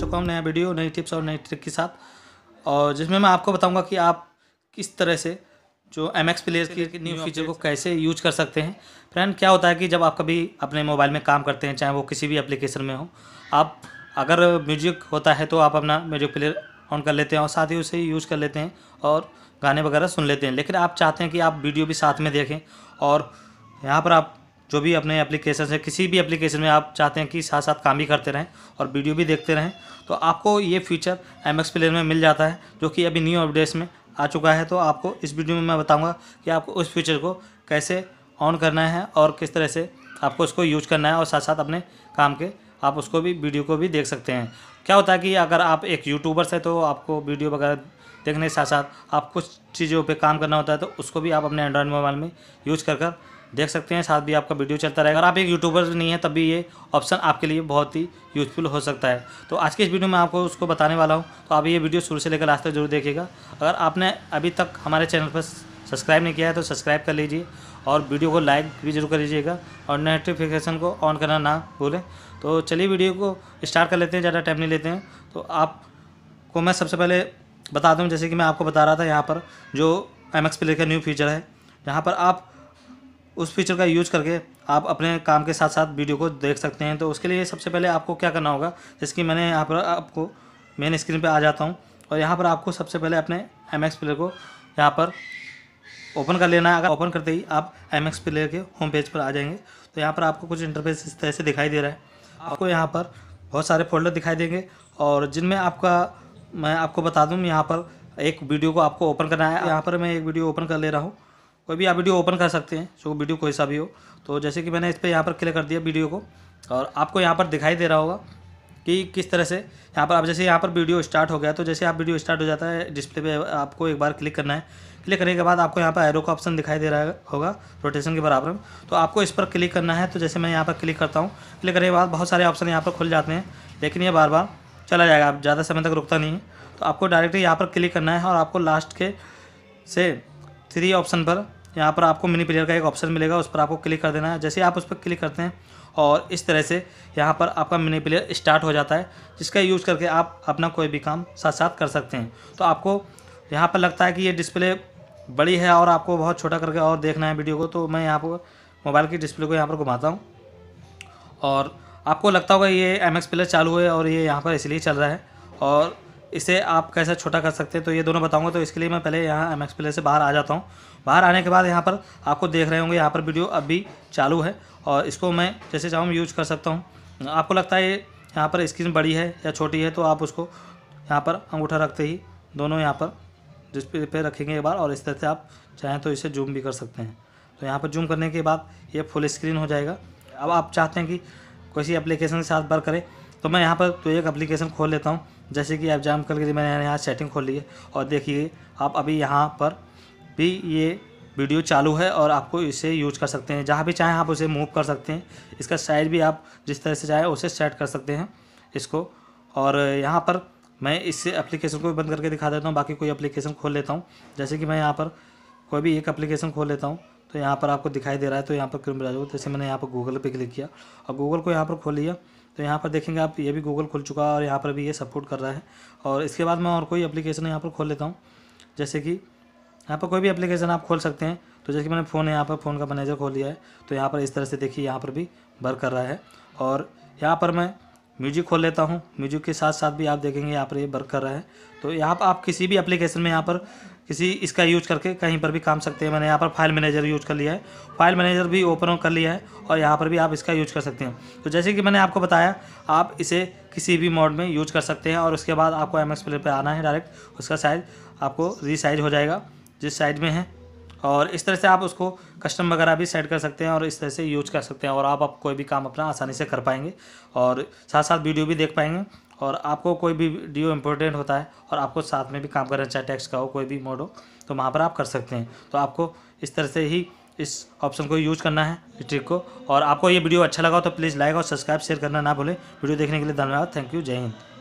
चुका हूँ नया वीडियो नई टिप्स और नई ट्रिक के साथ और जिसमें मैं आपको बताऊँगा कि आप किस तरह से जो एम एक्स प्लेयर के न्यू फीचर को कैसे यूज कर सकते हैं फ्रेंड क्या होता है कि जब आप कभी अपने मोबाइल में काम करते हैं चाहे वो किसी भी एप्लीकेशन में हो आप अगर म्यूजिक होता है तो आप अपना म्यूजिक प्लेयर ऑन कर लेते हैं और साथ ही उसे यूज कर लेते हैं और गाने वगैरह सुन लेते हैं लेकिन आप चाहते हैं कि आप वीडियो भी साथ में देखें और यहाँ पर आप जो भी अपने एप्लीकेशन है किसी भी एप्लीकेशन में आप चाहते हैं कि साथ साथ काम भी करते रहें और वीडियो भी देखते रहें तो आपको ये फीचर एम एक्स में मिल जाता है जो कि अभी न्यू अपडेट्स में आ चुका है तो आपको इस वीडियो में मैं बताऊँगा कि आपको उस फीचर को कैसे ऑन करना है और किस तरह से आपको इसको यूज करना है और साथ साथ अपने काम के आप उसको भी वीडियो को भी देख सकते हैं क्या होता है कि अगर आप एक यूट्यूबर्स हैं तो आपको वीडियो वगैरह देखने के साथ साथ आप कुछ चीज़ों पे काम करना होता है तो उसको भी आप अपने एंड्रॉयड मोबाइल में यूज कर कर देख सकते हैं साथ भी आपका वीडियो चलता रहेगा अगर आप एक यूट्यूबर नहीं है तब भी ये ऑप्शन आपके लिए बहुत ही यूजफुल हो सकता है तो आज के इस वीडियो में आपको उसको बताने वाला हूँ तो आप ये वीडियो शुरू से लेकर आज तक जरूर देखिएगा अगर आपने अभी तक हमारे चैनल पर सब्सक्राइब नहीं किया है तो सब्सक्राइब कर लीजिए और वीडियो को लाइक भी जरूर कर लीजिएगा और नोटिफिकेशन को ऑन करना ना भूलें तो चलिए वीडियो को स्टार्ट कर लेते हैं ज़्यादा टाइम नहीं लेते हैं तो आप को मैं सबसे पहले बता दूँ जैसे कि मैं आपको बता रहा था यहाँ पर जो एम एक्स प्ले का न्यू फीचर है यहाँ पर आप उस फीचर का यूज़ करके आप अपने काम के साथ साथ वीडियो को देख सकते हैं तो उसके लिए सबसे पहले आपको क्या करना होगा जिसकी मैंने यहाँ पर आपको मेन स्क्रीन पर आ जाता हूँ और यहाँ पर आपको सबसे पहले अपने एम एक्स प्लेयर को यहाँ पर ओपन कर लेना है अगर ओपन करते ही आप एम एक्स प्लेयर के होम पेज पर आ जाएंगे तो यहाँ पर आपको कुछ इंटरफेस इस तरह से दिखाई दे रहा है आपको यहाँ पर बहुत सारे फोल्डर दिखाई देंगे और जिनमें आपका मैं आपको बता दूँ यहाँ पर एक वीडियो को आपको ओपन करना है यहाँ पर मैं एक वीडियो ओपन कर ले रहा हूँ कोई भी आप वीडियो ओपन कर सकते हैं जो वीडियो कोई सा भी हो तो जैसे कि मैंने इस पर यहाँ पर क्लिक कर दिया वीडियो को और आपको यहाँ पर दिखाई दे रहा होगा कि किस तरह से यहाँ पर आप जैसे यहाँ पर वीडियो स्टार्ट हो गया तो जैसे आप वीडियो स्टार्ट हो जाता है डिस्प्ले पे आपको एक बार क्लिक करना है क्लिक करने के बाद आपको यहाँ पर एरो का ऑप्शन दिखाई दे रहा होगा रोटेशन के बराबर में तो आपको इस पर क्लिक करना है तो जैसे मैं यहाँ पर क्लिक करता हूँ क्लिक करने के बाद बहुत सारे ऑप्शन यहाँ पर खुल जाते हैं लेकिन ये बार बार चला जाएगा आप ज़्यादा समय तक रुकता नहीं है तो आपको डायरेक्टली यहाँ पर क्लिक करना है और आपको लास्ट के से थ्री ऑप्शन पर यहाँ पर आपको मिनी प्लेयर का एक ऑप्शन मिलेगा उस पर आपको क्लिक कर देना है जैसे आप उस पर क्लिक करते हैं और इस तरह से यहाँ पर आपका मिनी प्लेयर स्टार्ट हो जाता है जिसका यूज़ करके आप अपना कोई भी काम साथ साथ कर सकते हैं तो आपको यहाँ पर लगता है कि ये डिस्प्ले बड़ी है और आपको बहुत छोटा करके और देखना है वीडियो को तो मैं यहाँ पर मोबाइल की डिस्प्ले को यहाँ पर घुमाता हूँ और आपको लगता होगा ये एम एक्स चालू है और ये यहाँ पर इसलिए चल रहा है और इसे आप कैसे छोटा कर सकते हैं तो ये दोनों बताऊंगा तो इसके लिए मैं पहले यहाँ एम एक्स से बाहर आ जाता हूँ बाहर आने के बाद यहाँ पर आपको देख रहे होंगे यहाँ पर वीडियो अभी चालू है और इसको मैं जैसे चाहूँ यूज कर सकता हूँ आपको लगता है यहाँ पर स्क्रीन बड़ी है या छोटी है तो आप उसको यहाँ पर अंगूठा रखते ही दोनों यहाँ पर डिस्प्ले पर रखेंगे एक बार और इस तरह से आप चाहें तो इसे जूम भी कर सकते हैं तो यहाँ पर जूम करने के बाद ये फुल स्क्रीन हो जाएगा अब आप चाहते हैं कि कोई सी एप्लीकेशन के साथ वर्क करें तो मैं यहाँ पर तो एक एप्लीकेशन खोल लेता हूँ जैसे कि एग्जाम्पल के लिए मैंने यहाँ सेटिंग खोली है और देखिए आप अभी यहाँ पर भी ये वीडियो चालू है और आपको इसे यूज कर सकते हैं जहाँ भी चाहें आप उसे मूव कर सकते हैं इसका साइज भी आप जिस तरह से चाहें उसे सेट कर सकते हैं इसको और यहाँ पर मैं इस एप्लीकेशन को बंद करके दिखा देता हूँ बाकी कोई एप्लीकेशन खोल लेता हूँ जैसे कि मैं यहाँ पर कोई भी एक एप्लीकेशन खोल लेता हूँ तो यहाँ पर आपको दिखाई दे रहा है तो यहाँ पर क्रोम ब्राउजर जैसे मैंने यहाँ पर गूगल पर क्लिक किया और गूगल को यहाँ पर खोल लिया तो यहाँ पर देखेंगे आप ये भी गूगल खुल चुका है और यहाँ पर भी ये सपोर्ट कर रहा है और इसके बाद मैं और कोई अप्लीकेशन यहाँ पर खोल लेता हूँ जैसे कि यहाँ पर कोई भी अप्लीकेशन आप खोल सकते हैं तो जैसे कि मैंने फ़ोन है यहाँ पर फ़ोन का मैनेजर खोल लिया है तो यहाँ पर इस तरह से देखिए यहाँ पर भी वर्क कर रहा है और यहाँ पर मैं म्यूजिक खोल लेता हूँ म्यूजिक के साथ साथ भी आप देखेंगे यहाँ पर ये वर्क कर रहा है तो यहाँ पर आप किसी भी एप्लीकेशन में यहाँ पर किसी इसका यूज करके कहीं पर भी काम सकते हैं मैंने यहाँ पर फाइल मैनेजर यूज कर लिया है फाइल मैनेजर भी ओपन कर लिया है और यहाँ पर भी आप इसका यूज कर सकते हैं तो जैसे कि मैंने आपको बताया आप इसे किसी भी मोड में यूज कर सकते हैं और उसके बाद आपको एम एक्स पर आना है डायरेक्ट उसका साइज आपको रीसाइज हो जाएगा जिस साइज में है और इस तरह से आप उसको कस्टम वगैरह भी सेट कर सकते हैं और इस तरह से यूज कर सकते हैं और आप, आप कोई भी काम अपना आसानी से कर पाएंगे और साथ साथ वीडियो भी देख पाएंगे और आपको कोई भी वीडियो इंपॉर्टेंट होता है और आपको साथ में भी काम करना चाहे टैक्स का हो कोई भी मोड हो तो वहाँ पर आप कर सकते हैं तो आपको इस तरह से ही इस ऑप्शन को यूज करना है इस ट्रिक को और आपको ये वीडियो अच्छा लगा तो प्लीज़ लाइक और सब्सक्राइब शेयर करना ना भूलें वीडियो देखने के लिए धन्यवाद थैंक यू जय हिंद